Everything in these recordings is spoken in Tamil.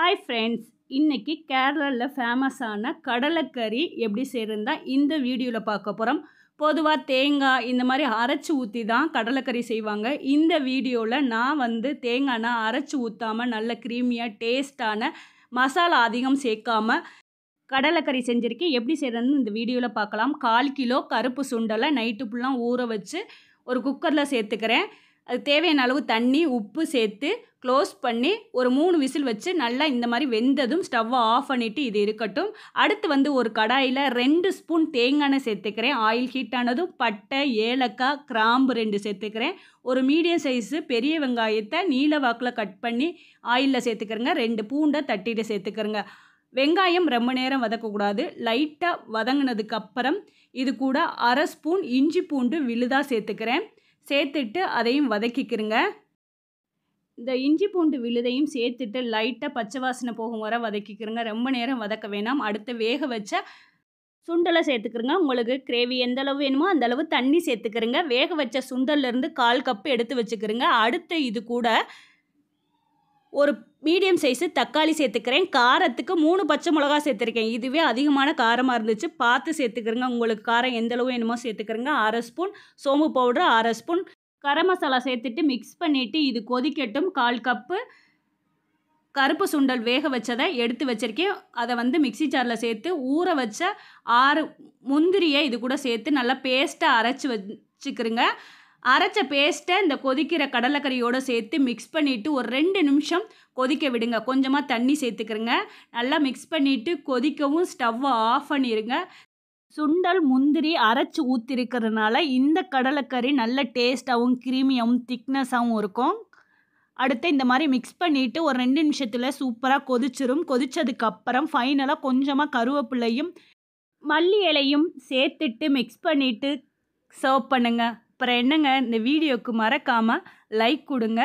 ஹாய் ஃப்ரெண்ட்ஸ் இன்றைக்கி கேரளாவில் ஃபேமஸான கடலைக்கறி எப்படி செய்கிறதா இந்த வீடியோவில் பார்க்க போகிறோம் பொதுவாக தேங்காய் இந்த மாதிரி அரைச்சி ஊற்றி தான் கடலைக்கறி செய்வாங்க இந்த வீடியோவில் நான் வந்து தேங்காய்னா அரைச்சி ஊற்றாமல் நல்ல க்ரீமியாக டேஸ்ட்டான மசாலா அதிகம் சேர்க்காமல் கடலைக்கறி செஞ்சுருக்கேன் எப்படி செய்கிறதுன்னு இந்த வீடியோவில் பார்க்கலாம் கால் கிலோ கருப்பு சுண்டலை நைட்டு ஃபுல்லாக ஊற வச்சு ஒரு குக்கரில் சேர்த்துக்கிறேன் அது தேவையான அளவு தண்ணி உப்பு சேர்த்து க்ளோஸ் பண்ணி ஒரு மூணு விசில் வச்சு நல்லா இந்த மாதிரி வெந்ததும் ஸ்டவ்வை ஆஃப் பண்ணிவிட்டு இது இருக்கட்டும் அடுத்து வந்து ஒரு கடாயில் ரெண்டு ஸ்பூன் தேங்காய் சேர்த்துக்கிறேன் ஆயில் ஹீட் ஆனதும் பட்டை ஏலக்காய் கிராம்பு ரெண்டு சேர்த்துக்கிறேன் ஒரு மீடியம் சைஸு பெரிய வெங்காயத்தை நீல வாக்கில் கட் பண்ணி ஆயிலில் சேர்த்துக்கிறேங்க ரெண்டு பூண்டை தட்டிட்டு சேர்த்துக்கிறேங்க வெங்காயம் ரொம்ப நேரம் வதக்கக்கூடாது லைட்டாக வதங்கினதுக்கப்புறம் இது கூட அரை ஸ்பூன் இஞ்சி பூண்டு விழுதாக சேர்த்துக்கிறேன் சேர்த்துட்டு அதையும் வதக்கிக்கிறங்க இந்த இஞ்சி பூண்டு விழுதையும் சேர்த்துட்டு லைட்டாக பச்சை வாசனை போகும் வர வதக்கிக்கிறங்க ரொம்ப நேரம் வதக்க வேணாம் அடுத்து வேக வச்ச சுண்டலை சேர்த்துக்கிறங்க உங்களுக்கு கிரேவி எந்த அளவு வேணுமோ அந்த அளவு தண்ணி சேர்த்துக்கிறங்க வேக வச்ச சுண்டல்லேருந்து கால் கப்பு எடுத்து வச்சுக்கிறங்க அடுத்து இது கூட ஒரு மீடியம் சைஸு தக்காளி சேர்த்துக்கிறேன் காரத்துக்கு மூணு பச்சை மிளகா சேர்த்துருக்கேன் இதுவே அதிகமான காரமாக இருந்துச்சு பார்த்து சேர்த்துக்கிறேங்க உங்களுக்கு காரம் எந்தளவு என்னமோ சேர்த்துக்கிறேங்க அரை ஸ்பூன் சோம்பு பவுடர் அரை ஸ்பூன் கரம் மசாலா சேர்த்துட்டு மிக்ஸ் பண்ணிவிட்டு இது கொதிக்கட்டும் கால் கப்பு கருப்பு சுண்டல் வேக வச்சதை எடுத்து வச்சுருக்கேன் அதை வந்து மிக்சி ஜாரில் சேர்த்து ஊற வச்ச ஆறு முந்திரியை இது கூட சேர்த்து நல்லா பேஸ்ட்டாக அரைச்சி வச்சுக்கிறேங்க அரைச்ச பேஸ்ட்டை இந்த கொதிக்கிற கடலைக்கறியோடு சேர்த்து மிக்ஸ் பண்ணிவிட்டு ஒரு ரெண்டு நிமிஷம் கொதிக்க விடுங்க கொஞ்சமாக தண்ணி சேர்த்துக்கிறங்க நல்லா மிக்ஸ் பண்ணிவிட்டு கொதிக்கவும் ஸ்டவ்வை ஆஃப் பண்ணிடுங்க சுண்டல் முந்திரி அரைச்சி ஊற்றிருக்கிறதுனால இந்த கடலைக்கறி நல்ல டேஸ்ட்டாகவும் கிரீமியாகவும் திக்னஸாகவும் இருக்கும் அடுத்து இந்த மாதிரி மிக்ஸ் பண்ணிவிட்டு ஒரு ரெண்டு நிமிஷத்தில் சூப்பராக கொதிச்சிரும் கொதித்ததுக்கப்புறம் ஃபைனலாக கொஞ்சமாக கருவேப்பிலையும் மல்லி இலையும் சேர்த்துட்டு மிக்ஸ் பண்ணிவிட்டு சர்வ் பண்ணுங்கள் அப்புறம் என்னங்க இந்த வீடியோவுக்கு மறக்காமல் லைக் கொடுங்க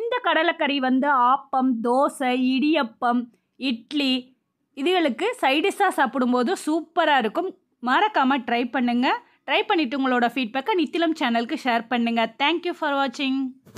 இந்த கடலைக்கறி வந்து ஆப்பம் தோசை இடியப்பம் இட்லி இதுகளுக்கு சைடிஷாக சாப்பிடும்போது சூப்பராக இருக்கும் மறக்காமல் ட்ரை பண்ணுங்கள் ட்ரை பண்ணிவிட்டு உங்களோட ஃபீட்பேக்கை நித்திலம் சேனலுக்கு ஷேர் பண்ணுங்கள் தேங்க்யூ ஃபார் வாட்சிங்